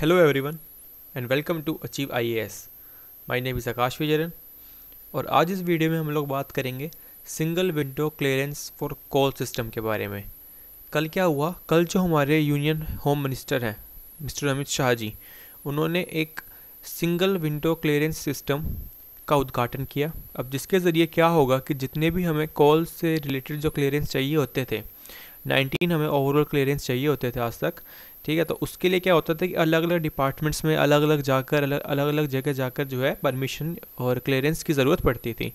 hello everyone and welcome to Achieve IAS my name is Aakash Vijayan और आज इस video में हम लोग बात करेंगे single window clearance for coal system के बारे में कल क्या हुआ कल जो हमारे यूनियन होम मिनिस्टर हैं मिस्टर अमित शाह जी उन्होंने एक सिंगल विंडो क्लियरेंस सिस्टम का उद्घाटन किया अब जिसके ज़रिए क्या होगा कि जितने भी हमें कॉल से रिलेटेड जो क्लियरेंस चाहिए होते थे 19 हमें ओवरऑल क्लियरेंस चाहिए होते थे आज तक ठीक है तो उसके लिए क्या होता था कि अलग अलग डिपार्टमेंट्स में अलग अलग जाकर अलग अलग अलग जगह जाकर जो है परमिशन और क्लियरेंस की ज़रूरत पड़ती थी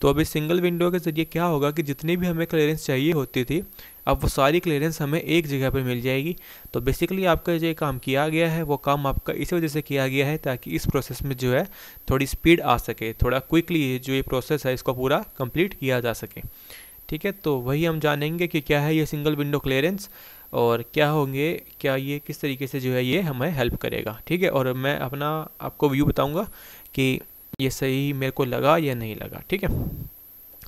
तो अभी सिंगल विंडो के ज़रिए क्या होगा कि जितनी भी हमें क्लियरेंस चाहिए होती थी अब वो सारी क्लियरेंस हमें एक जगह पर मिल जाएगी तो बेसिकली आपका ये काम किया गया है वो काम आपका इस वजह से किया गया है ताकि इस प्रोसेस में जो है थोड़ी स्पीड आ सके थोड़ा क्विकली जो ये प्रोसेस है इसको पूरा कंप्लीट किया जा सके ठीक है तो वही हम जानेंगे कि क्या है ये सिंगल विंडो क्लियरेंस और क्या होंगे क्या ये किस तरीके से जो है ये हमें हेल्प करेगा ठीक है और मैं अपना आपको व्यू बताऊंगा कि ये सही मेरे को लगा या नहीं लगा ठीक है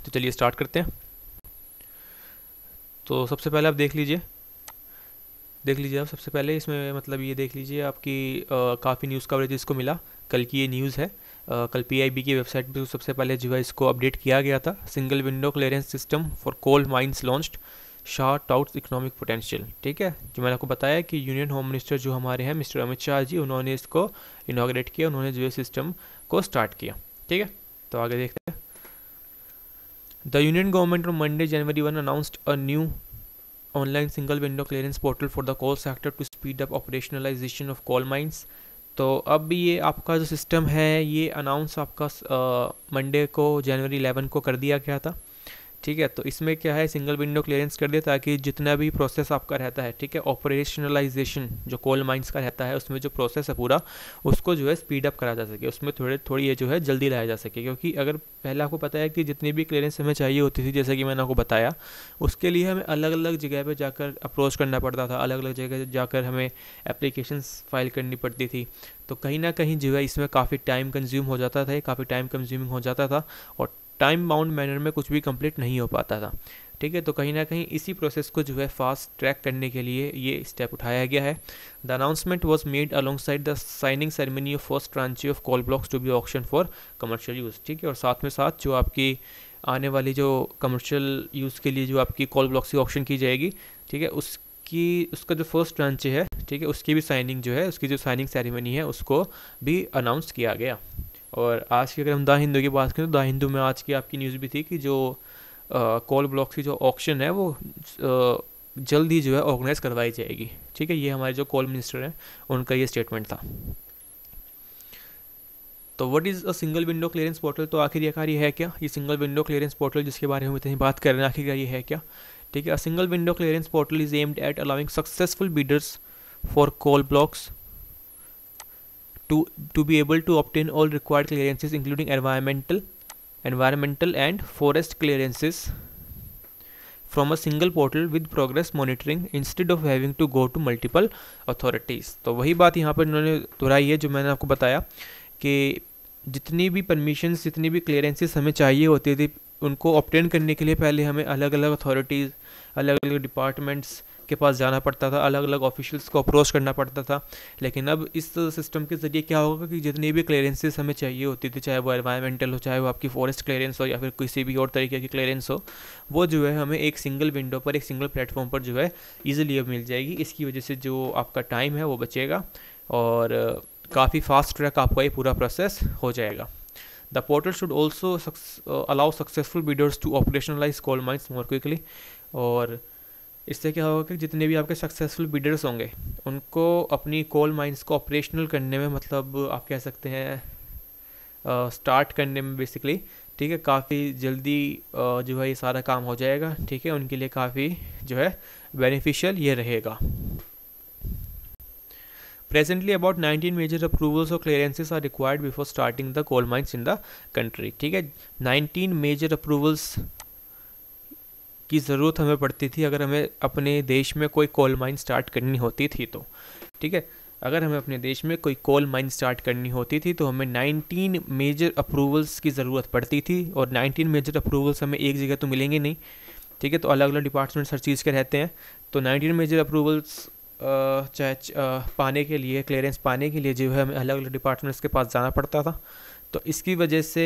तो चलिए स्टार्ट करते हैं तो सबसे पहले आप देख लीजिए देख लीजिए आप सबसे पहले इसमें मतलब ये देख लीजिए आपकी काफ़ी न्यूज़ कवरेज इसको मिला कल की ये न्यूज़ है कल पी की वेबसाइट पर तो सबसे पहले जो है इसको अपडेट किया गया था single window clearance system for coal mines launched Shah out economic potential ठीक है जो मैंने आपको बताया कि यूनियन होम मिनिस्टर जो हमारे हैं मिस्टर अमित शाह जी उन्होंने इसको इनाग्रेट किया उन्होंने जो है सिस्टम को स्टार्ट किया ठीक है तो आगे देखते हैं the union government on Monday January one announced a new online single window clearance portal for the coal sector to speed up operationalisation of coal mines तो अब ये आपका जो सिस्टम है ये अनाउंस आपका मंडे uh, को जनवरी 11 को कर दिया गया था ठीक है तो इसमें क्या है सिंगल विंडो क्लियरेंस कर दिया ताकि जितना भी प्रोसेस आपका रहता है ठीक है ऑपरेशनलाइजेशन जो कोल माइंस का रहता है उसमें जो प्रोसेस है पूरा उसको जो है स्पीड अप करा जा सके उसमें थोड़े थोड़ी ये जो है जल्दी लाया जा सके क्योंकि अगर पहले आपको पता है कि जितनी भी क्लियरेंस हमें चाहिए होती थी जैसे कि मैंने आपको बताया उसके लिए हमें अलग अलग जगह पर जाकर अप्रोच करना पड़ता था अलग अलग जगह जाकर हमें एप्लीकेशन फाइल करनी पड़ती थी तो कहीं ना कहीं जो है इसमें काफ़ी टाइम कंज्यूम हो जाता था काफ़ी टाइम कंज्यूमिंग हो जाता था और टाइम बाउंड मैनर में कुछ भी कंप्लीट नहीं हो पाता था ठीक है तो कहीं ना कहीं इसी प्रोसेस को जो है फास्ट ट्रैक करने के लिए ये स्टेप उठाया गया है the announcement was made alongside the signing ceremony of first tranche of coal blocks to be option for commercial use ठीक है और साथ में साथ जो आपकी आने वाली जो कमर्शियल यूज़ के लिए जो आपकी कॉल ब्लॉक्स की ऑप्शन की जाएगी ठीक है उसकी उसका जो फर्स्ट ट्रांच है ठीक है उसकी भी साइनिंग जो है उसकी जो साइनिंग सेरेमनी है उसको भी अनाउंस किया गया और आज की अगर हम दा हिंदू की बात करें तो दा हिंदू में आज की आपकी न्यूज़ भी थी कि जो कॉल ब्लॉक की जो ऑक्शन है वो जल्द ही जो है ऑर्गेनाइज करवाई जाएगी ठीक है ये हमारे जो कॉल मिनिस्टर हैं उनका ये स्टेटमेंट था तो what is a single window clearance portal तो आखिरकार ये है क्या ये सिंगल विंडो क्लियरेंस पोर्टल जिसके बारे में इतनी बात कर रहे हैं आखिरकार ये है क्या ठीक है a single window clearance portal is aimed at allowing successful bidders for coal blocks to to be able to obtain all required clearances including environmental environmental and forest clearances from a single portal with progress monitoring instead of having to go to multiple authorities तो वही बात यहाँ पर इन्होंने दोहराई है जो मैंने आपको बताया कि जितनी भी परमिशन जितनी भी क्लियरेंसेस हमें चाहिए होती थी उनको ऑप्टेन करने के लिए पहले हमें अलग अलग अथॉरिटीज़ अलग अलग डिपार्टमेंट्स के पास जाना पड़ता था अलग अलग ऑफिशियल्स को अप्रोच करना पड़ता था लेकिन अब इस सिस्टम के ज़रिए क्या होगा कि जितनी भी क्लियरेंसेस हमें चाहिए होती थी चाहे वो एनवायरमेंटल हो चाहे वो आपकी फॉरेस्ट क्लियरेंस हो या फिर किसी भी और तरीके की क्लियरेंस हो वो जो है हमें एक सिंगल विंडो पर एक सिंगल प्लेटफॉर्म पर जो है ईजिली अब मिल जाएगी इसकी वजह से जो आपका टाइम है वो बचेगा और काफ़ी फास्ट ट्रैक आपका ये पूरा प्रोसेस हो जाएगा the portal should also allow successful bidders to operationalise coal mines more quickly और इससे क्या होगा कि जितने भी आपके सक्सेसफुल बिडर्स होंगे उनको अपनी कोल माइंस को ऑपरेशनल करने में मतलब आप कह सकते हैं स्टार्ट करने में बेसिकली ठीक है काफ़ी जल्दी जो है ये सारा काम हो जाएगा ठीक है उनके लिए काफ़ी जो है बेनिफिशियल ये रहेगा प्रेजेंटली अबाउट 19 मेजर अप्रूवल्स और clearances are required before starting the coal mines in the country ठीक है 19 मेजर अप्रूवल्स की ज़रूरत हमें पड़ती थी अगर हमें अपने देश में कोई कोल माइन स्टार्ट करनी होती थी तो ठीक है अगर हमें अपने देश में कोई कोल माइन स्टार्ट करनी होती थी तो हमें 19 मेजर अप्रूवल्स की ज़रूरत पड़ती थी और 19 मेजर अप्रूवल्स हमें एक जगह तो मिलेंगे नहीं ठीक है तो अलग अलग डिपार्टमेंट्स हर चीज़ के रहते हैं तो 19 मेजर अप्रूवल्स चाहे पाने के लिए क्लियरेंस पाने के लिए जो है हमें अलग अलग डिपार्टमेंट्स के पास जाना पड़ता था तो इसकी वजह से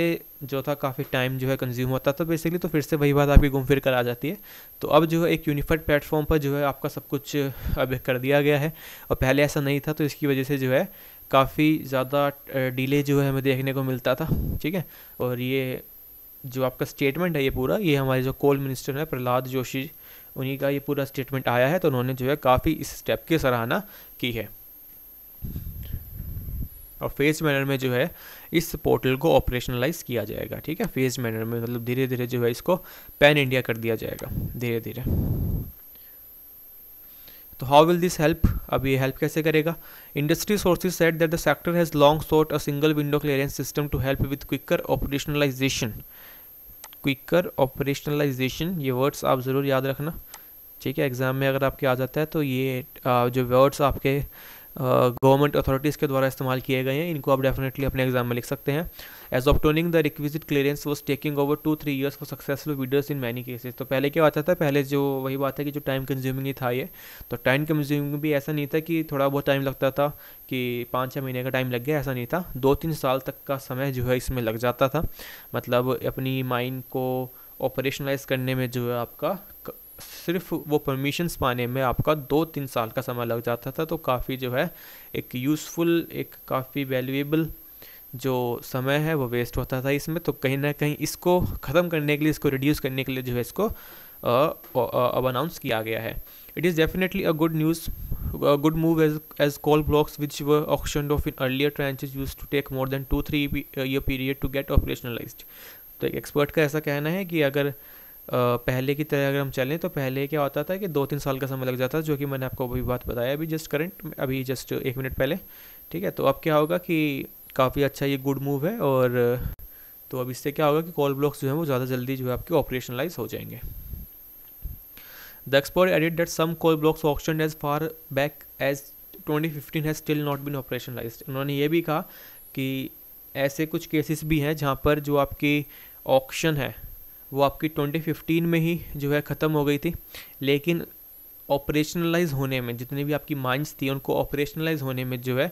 जो था काफ़ी टाइम जो है कंज्यूम होता था बेसिकली तो, तो फिर से वही बात आपकी घूम फिर कर आ जाती है तो अब जो है एक यूनिफाइड प्लेटफॉर्म पर जो है आपका सब कुछ अब कर दिया गया है और पहले ऐसा नहीं था तो इसकी वजह से जो है काफ़ी ज़्यादा डिले जो है हमें देखने को मिलता था ठीक है और ये जो आपका स्टेटमेंट है ये पूरा ये हमारे जो कोल मिनिस्टर हैं प्रहलाद जोशी उन्हीं का ये पूरा स्टेटमेंट आया है तो उन्होंने जो है काफ़ी इस स्टेप की सराहना की है और फेज मैनर में जो है इस पोर्टल को ऑपरेशनलाइज किया जाएगा ठीक है फेज मैनर में मतलब धीरे धीरे जो है इसको पैन इंडिया कर दिया जाएगा धीरे धीरे तो हाउ विल दिस हेल्प अब ये हेल्प कैसे करेगा industry sources said that the sector has long sought a single window clearance system to help with quicker operationalisation quicker operationalisation ये वर्ड्स आप ज़रूर याद रखना ठीक है एग्ज़ाम में अगर आपके आ जाता है तो ये जो वर्ड्स आपके गवर्नमेंट अथॉरिटीज़ के द्वारा इस्तेमाल किए गए हैं इनको आप डेफिनेटली अपने एग्जाम में लिख सकते हैं as obtaining the requisite clearance was taking over two three years for successful bidders in many cases तो पहले क्या आता था पहले जो वही बात है कि जो टाइम कंज्यूमिंग ही था ये तो टाइम कंज्यूमिंग भी ऐसा नहीं था कि थोड़ा बहुत टाइम लगता था कि पाँच छः महीने का टाइम लग गया ऐसा नहीं था दो तीन साल तक का समय जो है इसमें लग जाता था मतलब अपनी माइंड को ऑपरेशनलाइज करने में जो है आपका सिर्फ वो परमिशंस पाने में आपका दो तीन साल का समय लग जाता था तो काफ़ी जो है एक यूज़फुल एक काफ़ी वैल्यूएबल जो समय है वो वेस्ट होता था इसमें तो कहीं ना कहीं इसको ख़त्म करने के लिए इसको रिड्यूस करने के लिए जो है इसको अब अनाउंस किया गया है it is definitely a good news good move as as coal blocks which were auction off in earlier earlier use to take more than two three year period to get operationalise तो एक expert का ऐसा कहना है कि अगर पहले की तरह अगर हम चलें तो पहले क्या होता था कि दो तीन साल का समय लग जाता था जो कि मैंने आपको अभी बात बताया अभी जस्ट करंट अभी जस्ट एक मिनट पहले ठीक है तो अब क्या होगा कि काफ़ी अच्छा ये गुड मूव है और तो अब इससे क्या होगा कि कॉल ब्लॉक्स जो है वो ज़्यादा जल्दी जो है आपके ऑपरेशनलाइज हो जाएंगे the expert added that some coal blocks auctioned as far back as 2015 has still not been operationalise उन्होंने ये भी कहा कि ऐसे कुछ केसेस भी हैं जहाँ पर जो आपकी ऑक्शन है वो आपकी 2015 में ही जो है ख़त्म हो गई थी लेकिन ऑपरेशनलाइज होने में जितनी भी आपकी माइंड्स थी उनको ऑपरेशनलाइज होने में जो है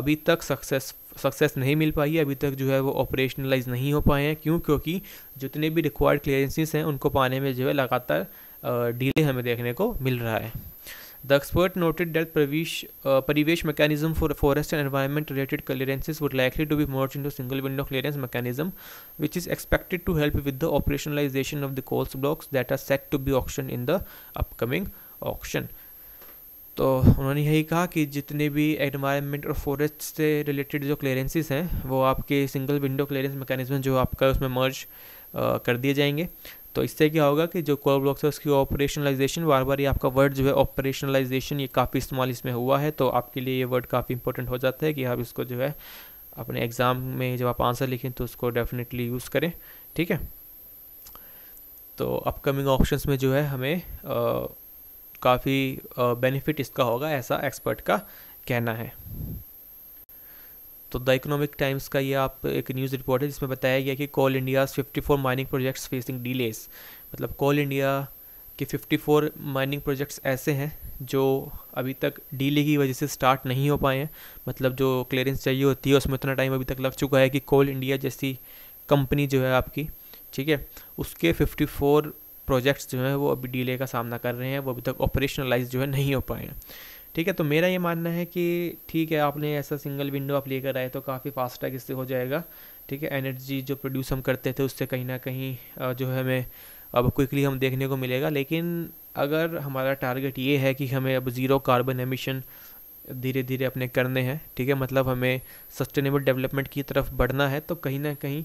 अभी तक सक्सेस सक्सेस नहीं मिल पाई है अभी तक जो है वो ऑपरेशनलाइज नहीं हो पाए हैं क्यों क्योंकि जितने भी रिक्वायर्ड क्लियरेंसीज हैं उनको पाने में जो है लगातार डीले हमें देखने को मिल रहा है द एक्सपर्ट नोटेड डेट प्रवेश Parivesh mechanism for forest and environment related clearances would likely to be merge into single window clearance mechanism which is expected to help with the operationalisation of the coals blocks that are set to be auctioned in the upcoming auction तो उन्होंने यही कहा कि जितने भी environment और forest से related जो क्लियरेंसेज हैं वो आपके सिंगल विंडो क्लियरेंस मैकेनिज्म जो आपका उसमें मर्ज uh, कर दिए जाएंगे तो इससे क्या होगा कि जो कोर ब्लॉक्स है उसकी ऑपरेशनलाइजेशन बार बार ये आपका वर्ड जो है ऑपरेशनलाइजेशन ये काफ़ी इस्तेमाल इसमें हुआ है तो आपके लिए ये वर्ड काफ़ी इंपॉर्टेंट हो जाता है कि आप इसको जो है अपने एग्ज़ाम में जब आप आंसर लिखें तो उसको डेफिनेटली यूज़ करें ठीक है तो अपकमिंग ऑप्शंस में जो है हमें काफ़ी बेनिफिट इसका होगा ऐसा एक्सपर्ट का कहना है तो द इकोनॉमिक टाइम्स का ये आप एक न्यूज़ रिपोर्ट है जिसमें बताया गया कि Coal India fifty four mining projects facing delays मतलब कोल इंडिया के फिफ्टी फोर माइनिंग प्रोजेक्ट्स ऐसे हैं जो अभी तक डीले की वजह से स्टार्ट नहीं हो पाए हैं मतलब जो क्लियरेंस चाहिए होती है उसमें इतना टाइम अभी तक लग चुका है कि कोल इंडिया जैसी कंपनी जो है आपकी ठीक है उसके फिफ्टी फोर प्रोजेक्ट्स जो हैं वो अभी डीले का सामना कर रहे हैं वो अभी तक ऑपरेशनलाइज जो है नहीं हो पाए हैं ठीक है तो मेरा ये मानना है कि ठीक है आपने ऐसा सिंगल विंडो आप लेकर आए तो काफ़ी फास्ट ट्रैक इससे हो जाएगा ठीक है एनर्जी जो प्रोड्यूस हम करते थे उससे कहीं ना कहीं जो है हमें अब क्विकली हम देखने को मिलेगा लेकिन अगर हमारा टारगेट ये है कि हमें अब ज़ीरो कार्बन एमिशन धीरे धीरे अपने करने हैं ठीक है मतलब हमें सस्टेनेबल डेवलपमेंट की तरफ बढ़ना है तो कहीं ना कहीं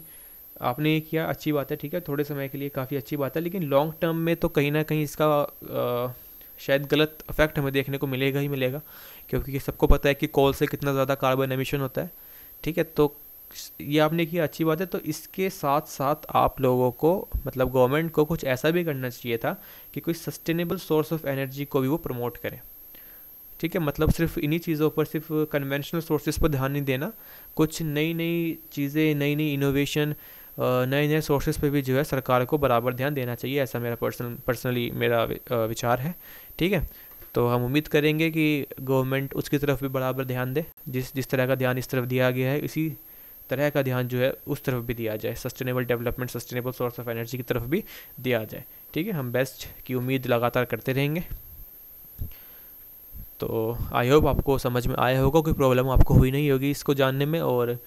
आपने ये किया अच्छी बात है ठीक है थोड़े समय के लिए काफ़ी अच्छी बात है लेकिन लॉन्ग टर्म में तो कहीं ना कहीं इसका आ, शायद गलत इफेक्ट हमें देखने को मिलेगा ही मिलेगा क्योंकि सबको पता है कि कोल से कितना ज़्यादा कार्बन एमिशन होता है ठीक है तो ये आपने किया अच्छी बात है तो इसके साथ साथ आप लोगों को मतलब गवर्नमेंट को कुछ ऐसा भी करना चाहिए था कि कोई सस्टेनेबल सोर्स ऑफ एनर्जी को भी वो प्रमोट करें ठीक है मतलब सिर्फ इन्हीं चीज़ों पर सिर्फ कन्वेंशनल सोर्सेज पर ध्यान नहीं देना कुछ नई नई चीज़ें नई नई इनोवेशन नए नए सोर्सेज पर भी जो है सरकार को बराबर ध्यान देना चाहिए ऐसा मेरा पर्सनल पर्सनली मेरा विचार है ठीक है तो हम उम्मीद करेंगे कि गवर्नमेंट उसकी तरफ भी बराबर ध्यान दे जिस जिस तरह का ध्यान इस तरफ दिया गया है इसी तरह का ध्यान जो है उस तरफ भी दिया जाए sustainable development sustainable source of energy की तरफ भी दिया जाए ठीक है हम बेस्ट की उम्मीद लगातार करते रहेंगे तो आई होप आपको समझ में आया होगा कोई प्रॉब्लम आपको हुई नहीं होगी इसको जानने में और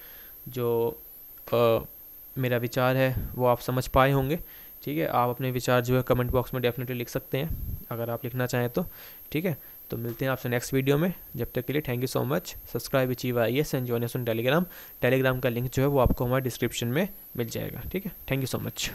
जो आ, मेरा विचार है वो आप समझ पाए होंगे ठीक है आप अपने विचार जो है कमेंट बॉक्स में डेफिनेटली लिख सकते हैं अगर आप लिखना चाहें तो ठीक है तो मिलते हैं आपसे नेक्स्ट वीडियो में जब तक के लिए thank you so much subscribe achieve I S and join Telegram Telegram का लिंक जो है वो आपको हमारे डिस्क्रिप्शन में मिल जाएगा ठीक है थैंक यू सो मच